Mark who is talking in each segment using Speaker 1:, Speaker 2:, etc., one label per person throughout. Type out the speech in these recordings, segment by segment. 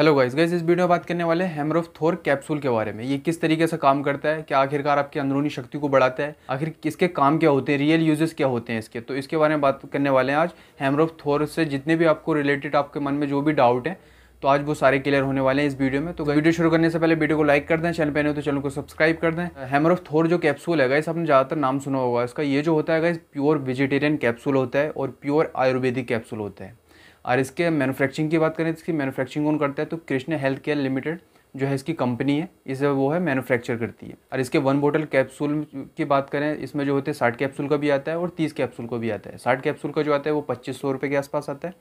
Speaker 1: hello guys guys इस video में बात करने वाले ऑफ थोर कैप्सूल के बारे में ये किस तरीके से काम करता है कि आखिरकार आपकी अंदरूनी शक्ति को बढ़ाता है आखिर किसके काम क्या होते हैं रियल यूजेस क्या होते हैं इसके तो इसके बारे में बात करने वाले हैं आज हेमरोफ थोर से जितने भी आपको रिलेटेड आपके मन में जो भी डाउट है तो आज वो सारे क्लियर होने वाले हैं इस वीडियो में तो वीडियो शुरू करने से पहले वीडियो को लाइक कर दें चैनल पे नहीं तो चैनल को सब्सक्राइब कर दें हैमर ऑफ थोर जो कैप्सूल है इस आपने ज़्यादातर नाम सुना होगा इसका ये जो होता है इस प्योर वेजिटेरियन कैप्सूल होता है और प्योर आयुर्वेदिक कैप्सूल होता है और इसके मैनुफैक्चरिंग की बात करें तो इसकी मैनुफैक्चरिंग कौन करता है तो कृष्ण हेल्थ केयर लिमिटेड जो है इसकी कंपनी है इसे वो है मैन्युफैक्चर करती है और इसके वन बोटल कैप्सूल की बात करें इसमें जो होते हैं साठ कैप्सूल का भी आता है और तीस कैप्सूल का भी आता है साठ कैप्सूल का जो आता है वो पच्चीस सौ रुपये के आसपास आता है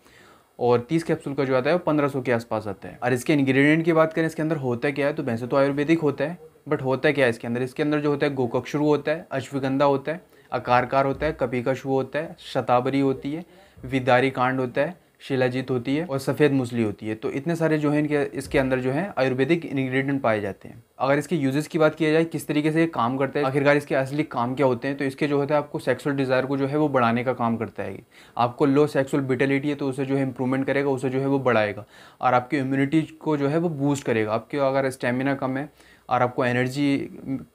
Speaker 1: और तीस कैप्सूल का जो आता है वो पंद्रह सौ के आसपास आता है और इसके इंग्रीडियंट की बात करें इसके अंदर होता क्या है तो वैसे तो आयुर्वेदिक होता है बट होता क्या है इसके अंदर इसके अंदर जो होता है गोकक्षरू होता है अश्वगंधा होता है अकारकार होता है कपिकशु होता है शताबरी होती है विदारी कांड होता है शिलाजीत होती है और सफ़ेद मुसली होती है तो इतने सारे जो है इनके इसके अंदर जो है आयुर्वेदिक इन्ग्रीडियंट पाए जाते हैं अगर इसके यूजेस की बात किया जाए किस तरीके से ये काम करता है आखिरकार इसके असली काम क्या होते हैं तो इसके जो होता है आपको सेक्सुअल डिज़ायर को जो है वो बढ़ाने का काम करता है आपको लो सेक्सुअल बिटेलिटी है तो उसे जो है इंप्रूवमेंट करेगा उसे जो है वो बढ़ाएगा और आपकी इम्यूनिटी को जो है वो बूस्ट करेगा आपके अगर स्टेमिना कम है और आपको एनर्जी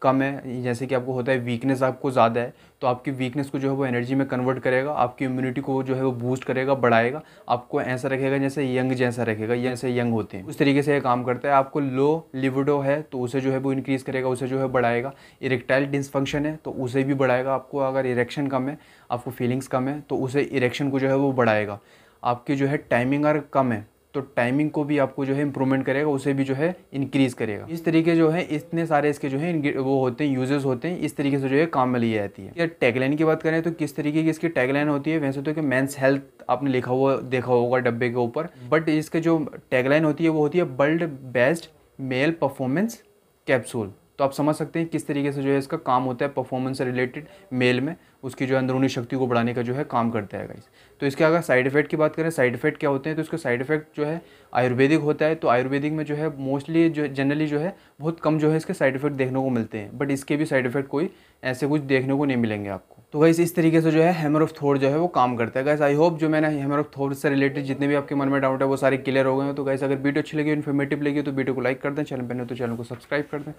Speaker 1: कम है जैसे कि आपको होता है वीकनेस आपको ज़्यादा है तो आपकी वीकनेस को जो है वो एनर्जी में कन्वर्ट करेगा आपकी इम्यूनिटी को जो है वो बूस्ट करेगा बढ़ाएगा आपको ऐसा रखेगा जैसे यंग जैसा रखेगा जैसे यंग होते हैं उस तरीके से यह काम करता है आपको लो लिविडो है तो उसे जो है वो इंक्रीज़ करेगा उसे जो है बढ़ाएगा इरेक्टाइल डिसफंक्शन है तो उसे भी बढ़ाएगा आपको अगर इरेक्शन कम है आपको फीलिंग्स कम है तो उसे इरेक्शन को जो है वो बढ़ाएगा आपकी जो है टाइमिंग अगर कम है तो टाइमिंग को भी आपको जो है इंप्रूवमेंट करेगा उसे भी जो है इंक्रीज़ करेगा इस तरीके जो है इतने सारे इसके जो है वो होते हैं यूजेस होते हैं इस तरीके से जो है काम में लिए जाती है टैगलाइन की बात करें तो किस तरीके की इसकी टैगलाइन होती है वैसे तो कि मेंस हेल्थ आपने लिखा हुआ देखा होगा डब्बे के ऊपर बट इसके जो टैगलाइन होती है वो होती है world best male performance capsule तो आप समझ सकते हैं किस तरीके से जो है इसका काम होता है परफॉर्मेंस से रिलेटेड मेल में उसकी जो है अंदरूनी शक्ति को बढ़ाने का जो है काम करता है गाइस तो इसके अगर साइड इफेक्ट की बात करें साइड इफेक्ट क्या होते हैं तो इसका साइड इफेक्ट जो है आयुर्वेदिक होता है तो आयुर्वेदिक में जो है मोस्टली जो जनरली जो है बहुत कम जो है इसके साइड इफेक्ट देखने को मिलते हैं बट इसके भी साइड इफेक्ट कोई ऐसे कुछ देखने को नहीं मिलेंगे आपको तो गाइस इस तरीके से जो है हैमर ऑफ थोर जो है वो काम करता है गाइस आई होप जो मैंने हैमर ऑफ थोर से रिलेटेड जितने भी आपके मन में डाउट है वो सारे क्लियर हो गए हैं तो गाइस अगर वीडियो अच्छी लगी इन्फॉर्मेटिव लगी तो वीडियो को लाइक कर दें चैनल पर नहीं तो चैनल को सब्सक्राइब कर दें